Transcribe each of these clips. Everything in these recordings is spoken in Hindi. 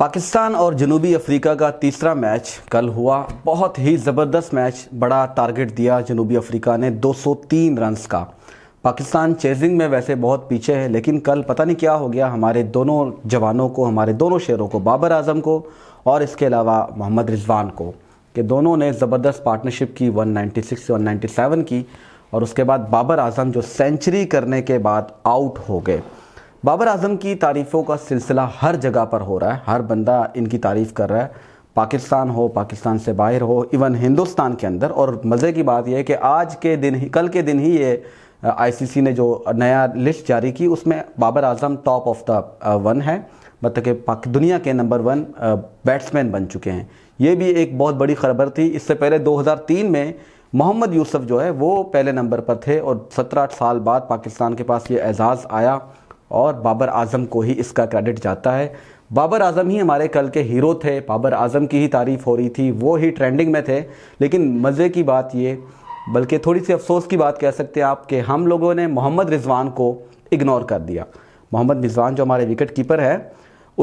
पाकिस्तान और जनूबी अफ्रीका का तीसरा मैच कल हुआ बहुत ही ज़बरदस्त मैच बड़ा टारगेट दिया जनूबी अफ्रीका ने 203 रन्स का पाकिस्तान चेजिंग में वैसे बहुत पीछे है लेकिन कल पता नहीं क्या हो गया हमारे दोनों जवानों को हमारे दोनों शेरों को बाबर आजम को और इसके अलावा मोहम्मद रिजवान को कि दोनों ने ज़बरदस्त पार्टनरशिप की 196 से 197 की और उसके बाद बाबर आजम जो सेंचुरी करने के बाद आउट हो गए बाबर आजम की तारीफ़ों का सिलसिला हर जगह पर हो रहा है हर बंदा इनकी तारीफ़ कर रहा है पाकिस्तान हो पाकिस्तान से बाहर हो इवन हिंदुस्तान के अंदर और मज़े की बात यह है कि आज के दिन ही कल के दिन ही ये आईसीसी ने जो नया लिस्ट जारी की उसमें Babar Azam top of the one है मतलब कि दुनिया के नंबर वन बैट्समैन बन चुके हैं ये भी एक बहुत बड़ी खबर थी इससे पहले 2003 में मोहम्मद यूसुफ जो है वो पहले नंबर पर थे और 17 साल बाद पाकिस्तान के पास ये एजाज़ आया और बाबर आजम को ही इसका क्रेडिट जाता है बाबर आजम ही हमारे कल के हीरो थे बाबर आजम की ही तारीफ़ हो रही थी वो ही ट्रेंडिंग में थे लेकिन मज़े की बात ये बल्कि थोड़ी सी अफसोस की बात कह सकते हैं आप कि हम लोगों ने मोहम्मद रिजवान को इग्नोर कर दिया मोहम्मद रिजवान जो हमारे विकेट कीपर हैं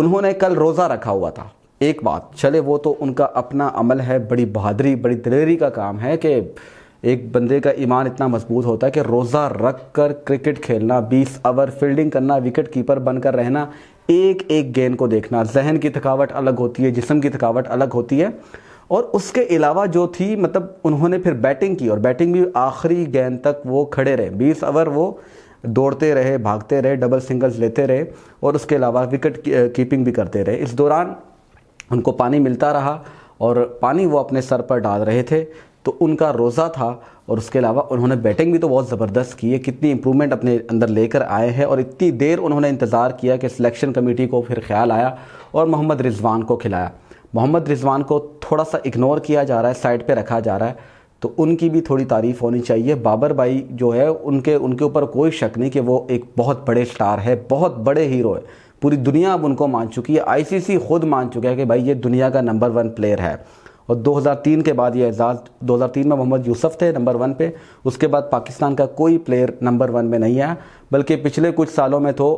उन्होंने कल रोज़ा रखा हुआ था एक बात चले वो तो उनका अपना अमल है बड़ी बहादरी बड़ी दिलेरी का काम है कि एक बंदे का ईमान इतना मजबूत होता है कि रोज़ा रख कर क्रिकेट खेलना बीस ओवर फील्डिंग करना विकेट कीपर बनकर रहना एक एक गेंद को देखना जहन की थकावट अलग होती है जिसम की थकावट अलग होती है और उसके अलावा जो थी मतलब उन्होंने फिर बैटिंग की और बैटिंग भी आखिरी गेंद तक वो खड़े रहे बीस ओवर वो दौड़ते रहे भागते रहे डबल सिंगल्स लेते रहे और उसके अलावा विकेट कीपिंग भी करते रहे इस दौरान उनको पानी मिलता रहा और पानी वो अपने सर पर डाल रहे थे तो उनका रोज़ा था और उसके अलावा उन्होंने बैटिंग भी तो बहुत ज़बरदस्त की है कितनी इम्प्रूवमेंट अपने अंदर लेकर आए हैं और इतनी देर उन्होंने इंतज़ार किया कि सिलेक्शन कमेटी को फिर ख्याल आया और मोहम्मद रिजवान को खिलाया मोहम्मद रिजवान को थोड़ा सा इग्नोर किया जा रहा है साइड पर रखा जा रहा है तो उनकी भी थोड़ी तारीफ़ होनी चाहिए बाबर भाई जो है उनके उनके ऊपर कोई शक नहीं कि वो एक बहुत बड़े स्टार है बहुत बड़े हीरो है पूरी दुनिया अब उनको मान चुकी है आईसीसी खुद मान चुका है कि भाई ये दुनिया का नंबर वन प्लेयर है और 2003 के बाद ये एजाज़ 2003 में मोहम्मद यूसुफ थे नंबर वन पे उसके बाद पाकिस्तान का कोई प्लेयर नंबर वन में नहीं आया बल्कि पिछले कुछ सालों में तो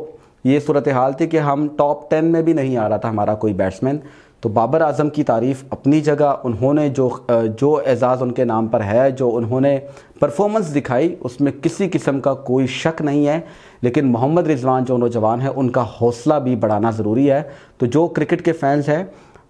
ये सूरत हाल थी कि हम टॉप टेन में भी नहीं आ रहा था हमारा कोई बैट्समैन तो बाबर आजम की तारीफ़ अपनी जगह उन्होंने जो जो एजाज़ उनके नाम पर है जो उन्होंने परफॉर्मेंस दिखाई उसमें किसी किस्म का कोई शक नहीं है लेकिन मोहम्मद रिजवान जो नौजवान है उनका हौसला भी बढ़ाना ज़रूरी है तो जो क्रिकेट के फैंस हैं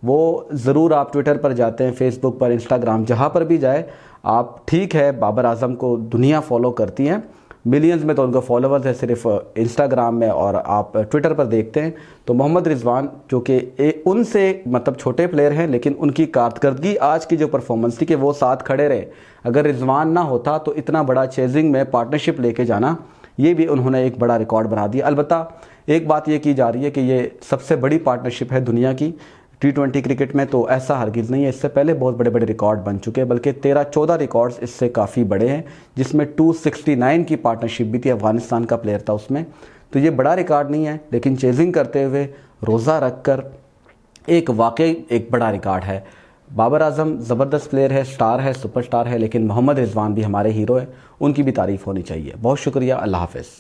वो ज़रूर आप ट्विटर पर जाते हैं फेसबुक पर इंस्टाग्राम जहाँ पर भी जाए आप ठीक है बाबर आजम को दुनिया फॉलो करती है मिलियंस में तो उनका फॉलोअर्स है सिर्फ इंस्टाग्राम में और आप ट्विटर पर देखते हैं तो मोहम्मद रिजवान जो कि उनसे मतलब छोटे प्लेयर हैं लेकिन उनकी कारकर्दगी आज की जो परफॉर्मेंस थी कि वो साथ खड़े रहे अगर रिजवान ना होता तो इतना बड़ा चेजिंग में पार्टनरशिप लेके जाना ये भी उन्होंने एक बड़ा रिकॉर्ड बना दिया अलबत्त एक बात ये की जा रही है कि ये सबसे बड़ी पार्टनरशिप है दुनिया की टी ट्वेंटी क्रिकेट में तो ऐसा हरगिज़ नहीं है इससे पहले बहुत बड़े बड़े रिकॉर्ड बन चुके हैं बल्कि तेरह चौदह रिकॉर्ड्स इससे काफ़ी बड़े हैं जिसमें टू सिक्सटी नाइन की पार्टनरशिप भी थी अफगानिस्तान का प्लेयर था उसमें तो ये बड़ा रिकॉर्ड नहीं है लेकिन चेजिंग करते हुए रोज़ा रख कर एक वाकई एक बड़ा रिकॉर्ड है बाबर आजम ज़बरदस्त प्लेयर है स्टार है सुपरस्टार है लेकिन मोहम्मद रिजवान भी हमारे हीरो हैं उनकी भी तारीफ़ होनी चाहिए बहुत शुक्रिया अल्लाह हाफिज़